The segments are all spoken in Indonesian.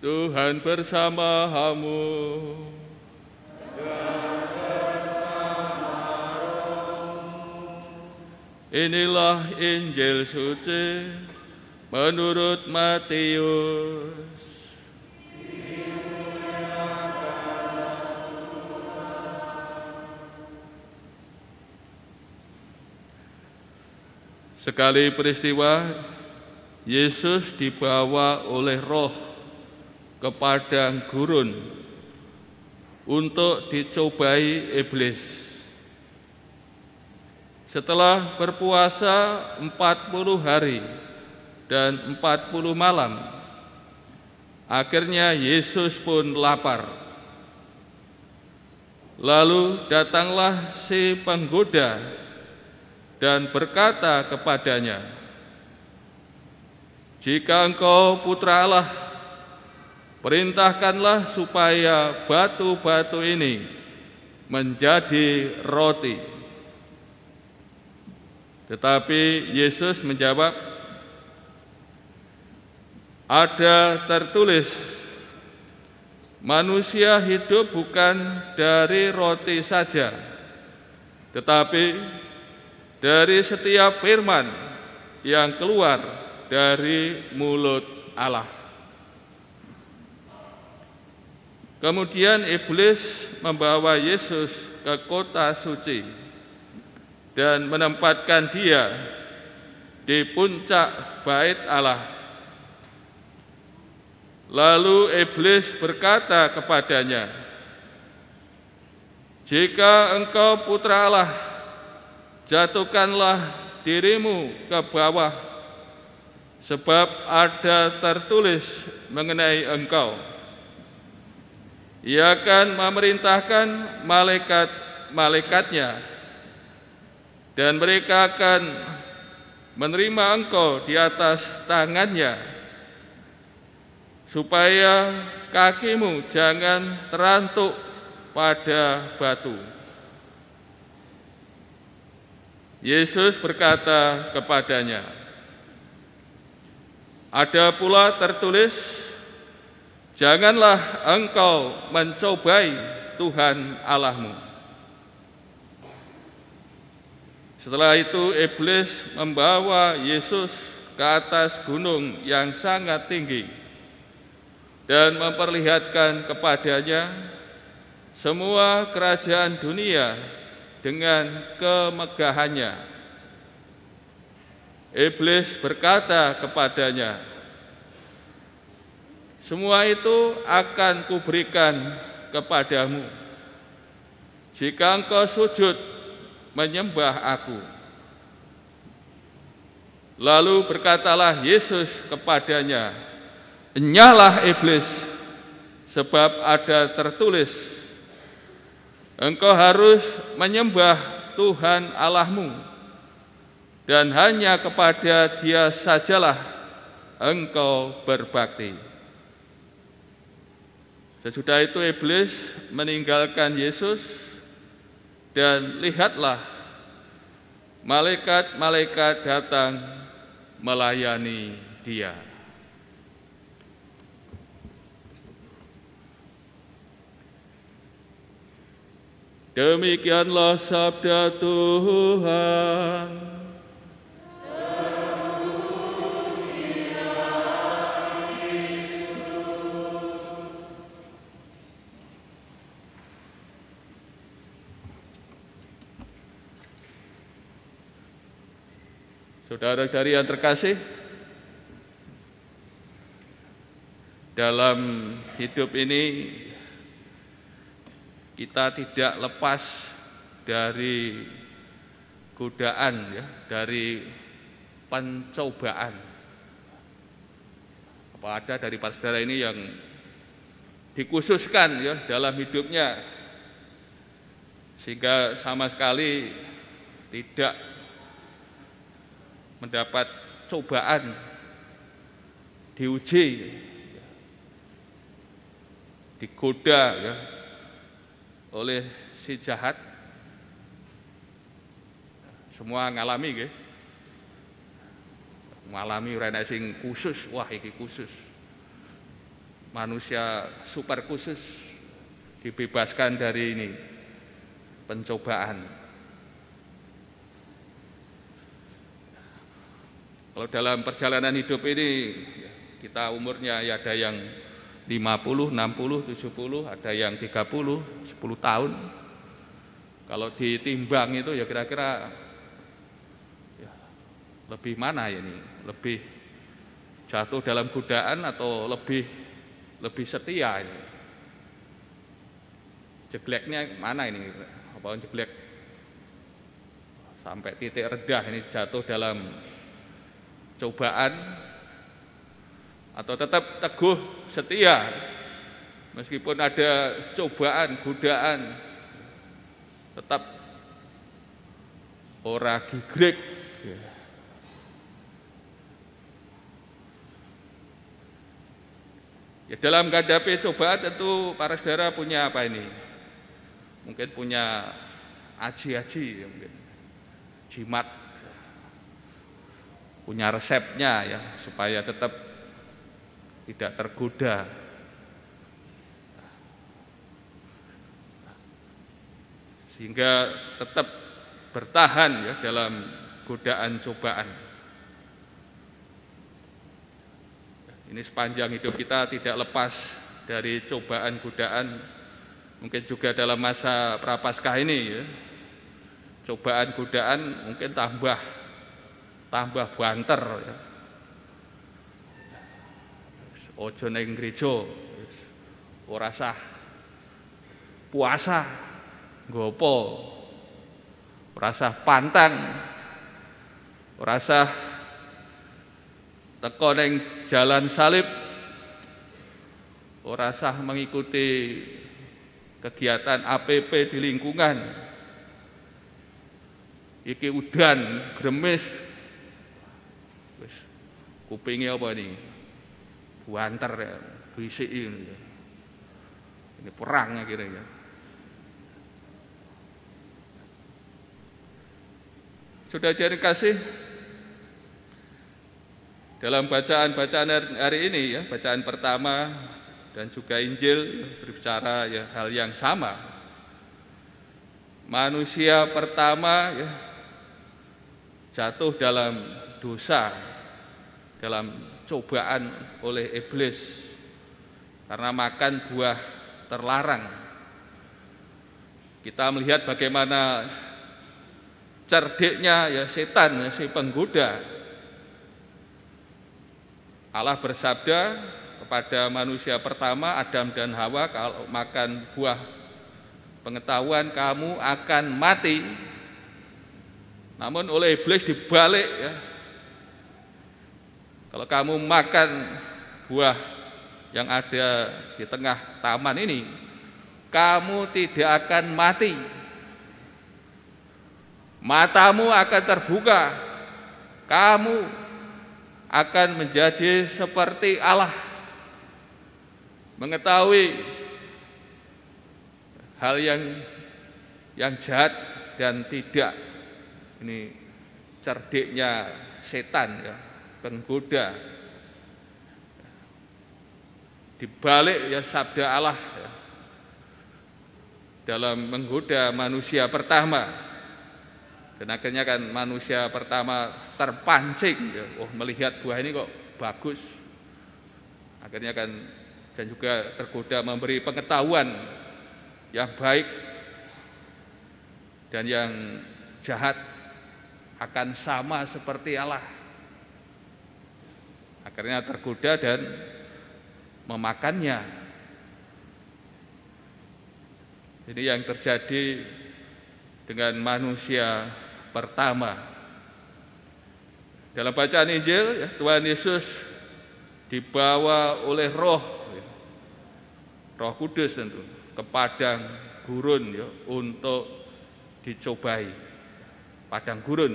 Tuhan bersamamu. kamu. Inilah Injil suci menurut Matius. Sekali peristiwa, Yesus dibawa oleh roh ke padang gurun untuk dicobai iblis. Setelah berpuasa 40 hari dan 40 malam, akhirnya Yesus pun lapar. Lalu datanglah si penggoda dan berkata kepadanya, "Jika engkau putra Allah, Perintahkanlah supaya batu-batu ini menjadi roti. Tetapi Yesus menjawab, "Ada tertulis: Manusia hidup bukan dari roti saja, tetapi dari setiap firman yang keluar dari mulut Allah." Kemudian iblis membawa Yesus ke kota suci dan menempatkan dia di puncak bait Allah. Lalu iblis berkata kepadanya, "Jika engkau putra Allah, jatuhkanlah dirimu ke bawah, sebab ada tertulis mengenai engkau." Ia akan memerintahkan malaikat-malaikatnya dan mereka akan menerima engkau di atas tangannya supaya kakimu jangan terantuk pada batu. Yesus berkata kepadanya, ada pula tertulis Janganlah engkau mencobai Tuhan Allahmu. Setelah itu iblis membawa Yesus ke atas gunung yang sangat tinggi dan memperlihatkan kepadanya semua kerajaan dunia dengan kemegahannya. Iblis berkata kepadanya, semua itu akan kuberikan kepadamu. Jika engkau sujud menyembah aku. Lalu berkatalah Yesus kepadanya, Enyahlah iblis, sebab ada tertulis, Engkau harus menyembah Tuhan Allahmu, dan hanya kepada dia sajalah engkau berbakti. Sesudah itu iblis meninggalkan Yesus dan lihatlah malaikat-malaikat datang melayani dia. Demikianlah sabda Tuhan. Saudara-saudari yang terkasih, dalam hidup ini kita tidak lepas dari godaan ya, dari pencobaan. Apa ada dari para saudara ini yang dikhususkan ya dalam hidupnya sehingga sama sekali tidak mendapat cobaan diuji digoda ya oleh si jahat semua ngalami ya. ngalami renaising khusus wah ini khusus manusia super khusus dibebaskan dari ini pencobaan Kalau dalam perjalanan hidup ini kita umurnya ya ada yang 50, 60, 70, ada yang 30, 10 tahun. Kalau ditimbang itu ya kira-kira ya, lebih mana ya ini? Lebih jatuh dalam godaan atau lebih lebih setia ini? Jegleknya mana ini? Apa jeglek sampai titik redah ini jatuh dalam cobaan atau tetap teguh setia meskipun ada cobaan, godaan tetap ora gigrek Ya dalam menghadapi cobaan tentu para saudara punya apa ini? Mungkin punya aji-aji ya mungkin. Jimat punya resepnya ya supaya tetap tidak tergoda sehingga tetap bertahan ya dalam godaan cobaan. Ini sepanjang hidup kita tidak lepas dari cobaan godaan. Mungkin juga dalam masa prapaskah ini ya. Cobaan godaan mungkin tambah tambah banter ya. ojo neng gerejo, ora sah puasa gopo ora sah pantang ora teko neng jalan salib ora sah mengikuti kegiatan APP di lingkungan iki udan gremes Wis kupingnya apa ini? Buanter ya, berisik ya. ini. Ini perang akhirnya. Sudah jadi kasih dalam bacaan-bacaan hari ini ya, bacaan pertama dan juga Injil ya, berbicara ya hal yang sama. Manusia pertama ya jatuh dalam dosa, dalam cobaan oleh iblis karena makan buah terlarang. Kita melihat bagaimana cerdiknya ya setan, ya, si penggoda. Allah bersabda kepada manusia pertama Adam dan Hawa kalau makan buah pengetahuan kamu akan mati namun oleh iblis dibalik ya. Kalau kamu makan buah yang ada di tengah taman ini, kamu tidak akan mati. Matamu akan terbuka. Kamu akan menjadi seperti Allah. Mengetahui hal yang yang jahat dan tidak ini cerdiknya setan ya, penggoda. Dibalik ya sabda Allah ya, dalam menggoda manusia pertama. Dan akhirnya kan manusia pertama terpancing, ya, oh melihat buah ini kok bagus. Akhirnya kan dan juga tergoda memberi pengetahuan yang baik dan yang jahat akan sama seperti Allah. Akhirnya tergoda dan memakannya. Ini yang terjadi dengan manusia pertama. Dalam bacaan Injil, ya, Tuhan Yesus dibawa oleh roh, ya, roh kudus tentu, ke padang gurun ya, untuk dicobai padang gurun.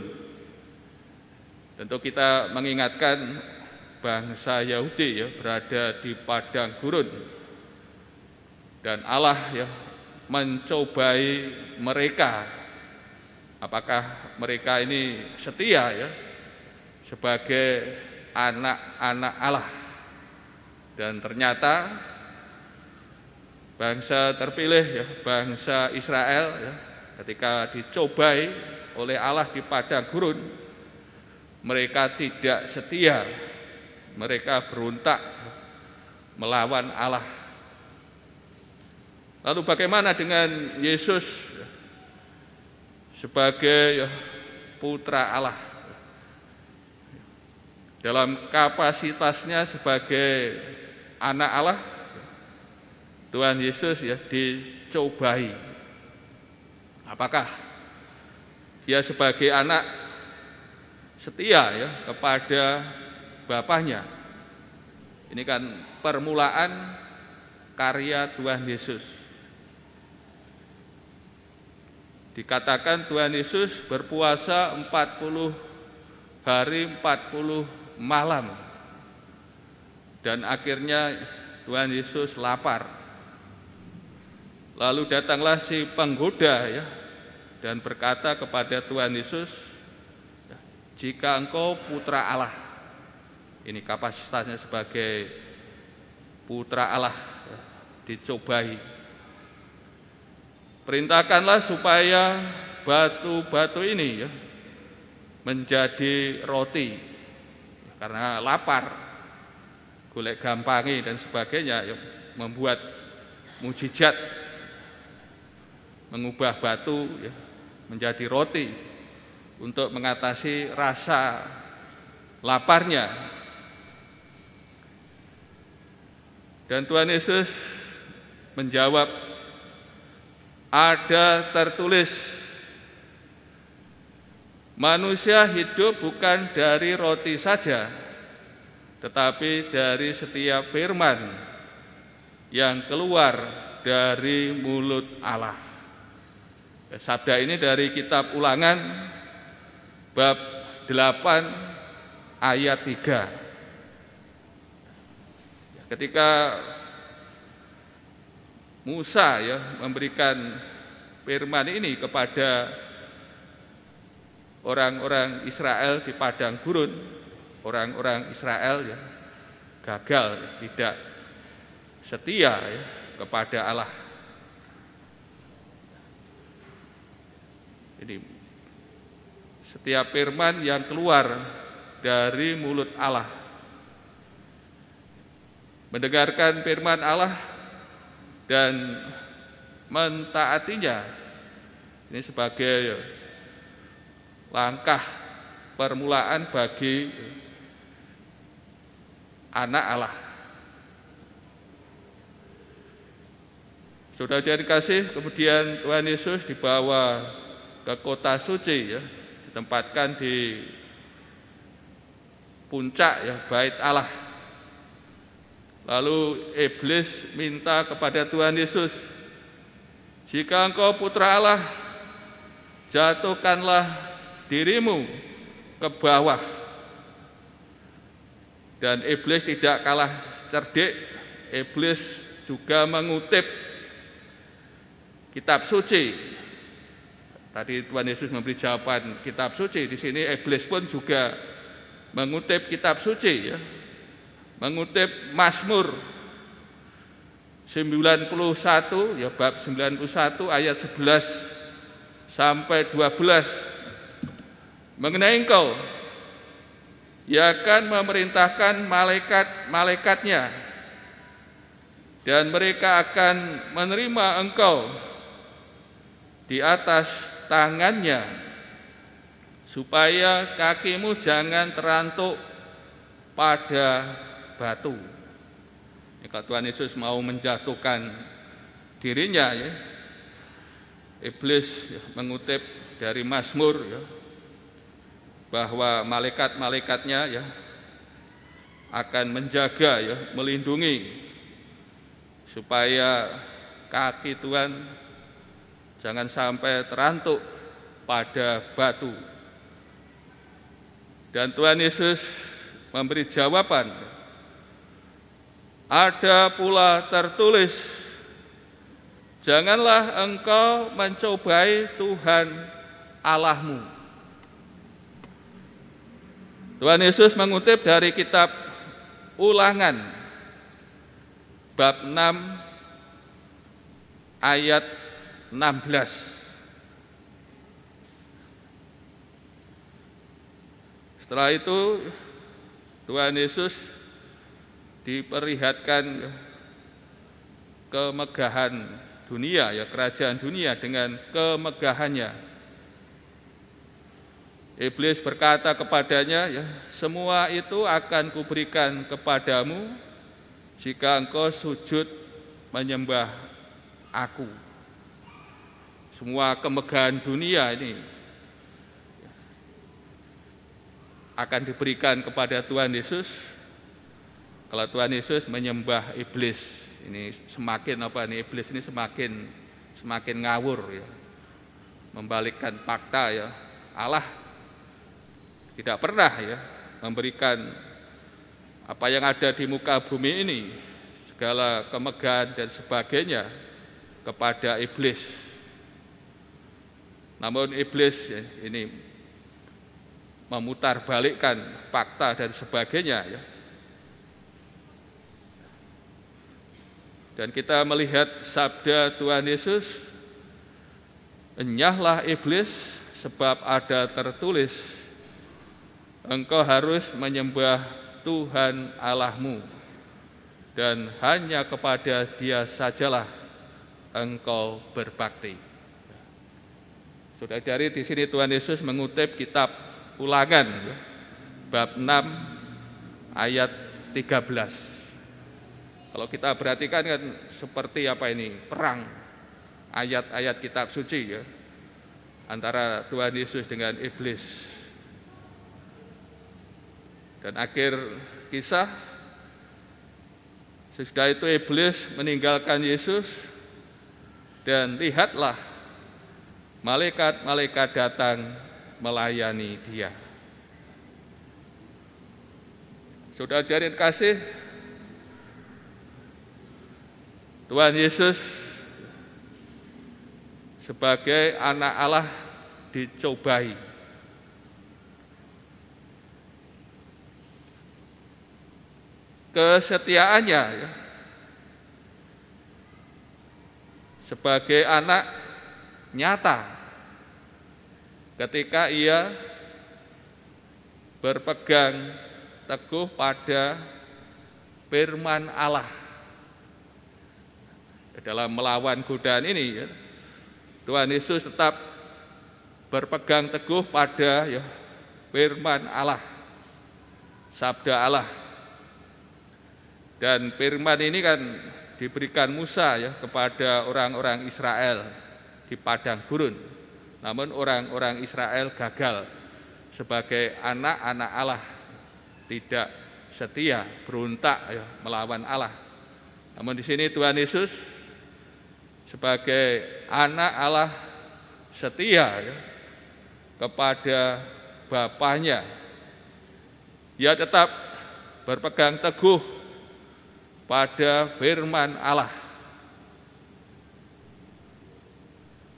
Tentu kita mengingatkan bangsa Yahudi ya berada di padang gurun dan Allah ya mencobai mereka apakah mereka ini setia ya sebagai anak-anak Allah dan ternyata bangsa terpilih ya bangsa Israel ya ketika dicobai oleh Allah di padang gurun, mereka tidak setia, mereka berontak melawan Allah. Lalu bagaimana dengan Yesus sebagai putra Allah? Dalam kapasitasnya sebagai anak Allah, Tuhan Yesus ya dicobai. Apakah dia ya, sebagai anak setia ya kepada bapaknya. Ini kan permulaan karya Tuhan Yesus. Dikatakan Tuhan Yesus berpuasa 40 hari 40 malam dan akhirnya Tuhan Yesus lapar. Lalu datanglah si penggoda ya, dan berkata kepada Tuhan Yesus, "Jika engkau putra Allah." Ini kapasitasnya sebagai putra Allah ya, dicobai. Perintahkanlah supaya batu-batu ini ya, menjadi roti karena lapar, golek gampangi dan sebagainya ya, membuat mujizat mengubah batu ya, menjadi roti untuk mengatasi rasa laparnya. Dan Tuhan Yesus menjawab, ada tertulis, manusia hidup bukan dari roti saja, tetapi dari setiap firman yang keluar dari mulut Allah. Sabda ini dari kitab Ulangan bab 8 ayat 3. Ketika Musa ya memberikan firman ini kepada orang-orang Israel di padang gurun, orang-orang Israel ya gagal tidak setia ya, kepada Allah Jadi setiap firman yang keluar dari mulut Allah. Mendengarkan firman Allah dan mentaatinya ini sebagai langkah permulaan bagi anak Allah. Sudah dikasih, kemudian Tuhan Yesus dibawa ke kota suci ya, ditempatkan di puncak ya bait Allah. Lalu iblis minta kepada Tuhan Yesus, "Jika engkau putra Allah, jatuhkanlah dirimu ke bawah." Dan iblis tidak kalah cerdik, iblis juga mengutip kitab suci Tadi Tuhan Yesus memberi jawaban kitab suci. Di sini iblis pun juga mengutip kitab suci ya. Mengutip Mazmur 91 ya bab 91 ayat 11 sampai 12 mengenai engkau ia akan memerintahkan malaikat-malaikatnya dan mereka akan menerima engkau di atas tangannya supaya kakimu jangan terantuk pada batu. Jika ya, Tuhan Yesus mau menjatuhkan dirinya, ya, iblis ya, mengutip dari Mazmur ya, bahwa malaikat-malaikatnya ya akan menjaga ya, melindungi supaya kaki Tuhan Jangan sampai terantuk pada batu. Dan Tuhan Yesus memberi jawaban. Ada pula tertulis, janganlah engkau mencobai Tuhan Allahmu. Tuhan Yesus mengutip dari kitab Ulangan bab 6 ayat 16. Setelah itu Tuhan Yesus diperlihatkan kemegahan dunia ya kerajaan dunia dengan kemegahannya. Iblis berkata kepadanya, ya, semua itu akan kuberikan kepadamu jika engkau sujud menyembah aku semua kemegahan dunia ini akan diberikan kepada Tuhan Yesus kalau Tuhan Yesus menyembah iblis ini semakin apa nih iblis ini semakin semakin ngawur ya membalikkan fakta ya Allah tidak pernah ya memberikan apa yang ada di muka bumi ini segala kemegahan dan sebagainya kepada iblis namun iblis ya, ini memutar fakta dan sebagainya. Ya. Dan kita melihat sabda Tuhan Yesus, enyahlah iblis sebab ada tertulis, engkau harus menyembah Tuhan Allahmu dan hanya kepada dia sajalah engkau berbakti. Saudara dari di sini Tuhan Yesus mengutip kitab Ulangan bab 6 ayat 13. Kalau kita perhatikan kan seperti apa ini? Perang ayat-ayat kitab suci ya antara Tuhan Yesus dengan iblis. Dan akhir kisah sesudah itu iblis meninggalkan Yesus dan lihatlah malaikat-malaikat datang melayani dia. Sudah jadi kasih, Tuhan Yesus sebagai anak Allah dicobai. Kesetiaannya ya, sebagai anak nyata ketika ia berpegang teguh pada firman Allah. Dalam melawan godaan ini, ya, Tuhan Yesus tetap berpegang teguh pada ya, firman Allah, sabda Allah. Dan firman ini kan diberikan Musa ya kepada orang-orang Israel di padang gurun. Namun orang-orang Israel gagal sebagai anak-anak Allah, tidak setia, beruntak ya, melawan Allah. Namun di sini Tuhan Yesus sebagai anak Allah setia ya, kepada Bapaknya. Ia tetap berpegang teguh pada firman Allah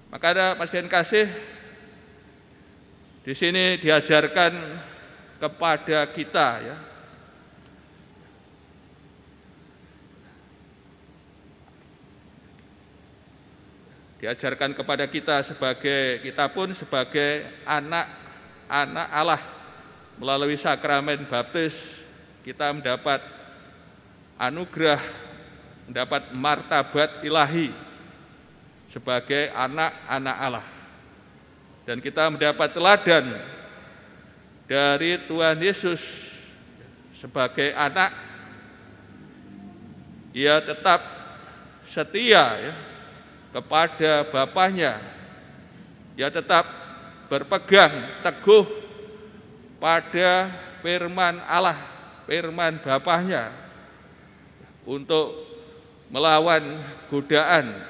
Maka ada pasien kasih di sini diajarkan kepada kita ya. Diajarkan kepada kita sebagai kita pun sebagai anak-anak Allah melalui sakramen baptis kita mendapat anugerah mendapat martabat ilahi sebagai anak-anak Allah. Dan kita mendapat teladan dari Tuhan Yesus sebagai anak ia tetap setia ya, kepada Bapaknya. Ia tetap berpegang teguh pada firman Allah, firman Bapaknya untuk melawan godaan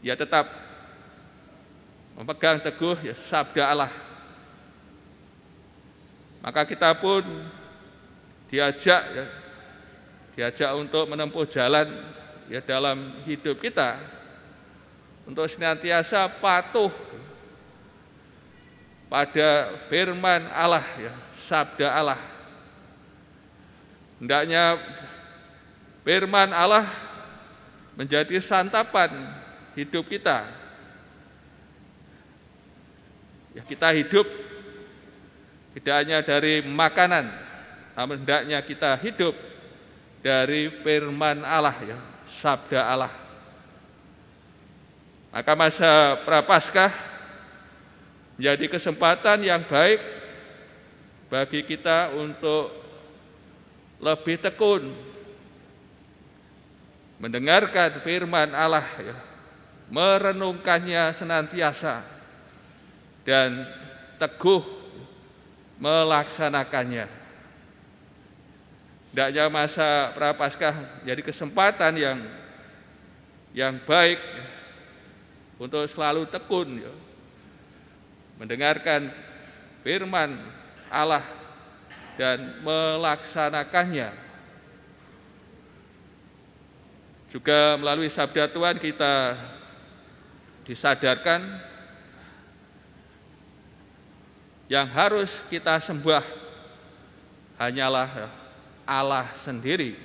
Ya tetap memegang teguh ya sabda Allah. Maka kita pun diajak ya, diajak untuk menempuh jalan ya dalam hidup kita untuk senantiasa patuh pada firman Allah ya, sabda Allah. Hendaknya firman Allah menjadi santapan hidup kita. Ya, kita hidup tidak hanya dari makanan, namun hendaknya kita hidup dari firman Allah, ya, sabda Allah. Maka masa prapaskah menjadi kesempatan yang baik bagi kita untuk lebih tekun mendengarkan firman Allah ya, merenungkannya senantiasa, dan teguh melaksanakannya. Tidaknya masa prapaskah jadi kesempatan yang yang baik untuk selalu tekun ya. mendengarkan firman Allah dan melaksanakannya. Juga melalui sabda Tuhan kita disadarkan yang harus kita sembah hanyalah Allah sendiri,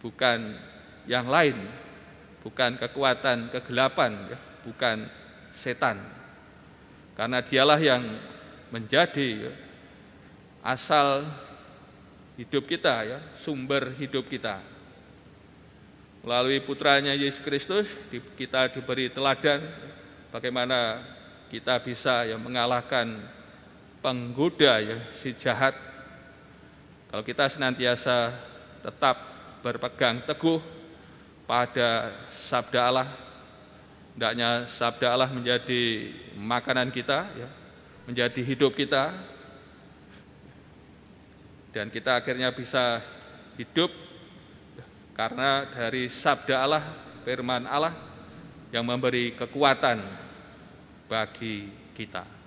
bukan yang lain, bukan kekuatan kegelapan, bukan setan. Karena dialah yang menjadi asal hidup kita ya, sumber hidup kita. Melalui putranya Yesus Kristus kita diberi teladan bagaimana kita bisa ya mengalahkan penggoda ya si jahat kalau kita senantiasa tetap berpegang teguh pada sabda Allah hendaknya sabda Allah menjadi makanan kita ya menjadi hidup kita dan kita akhirnya bisa hidup karena dari sabda Allah firman Allah yang memberi kekuatan bagi kita.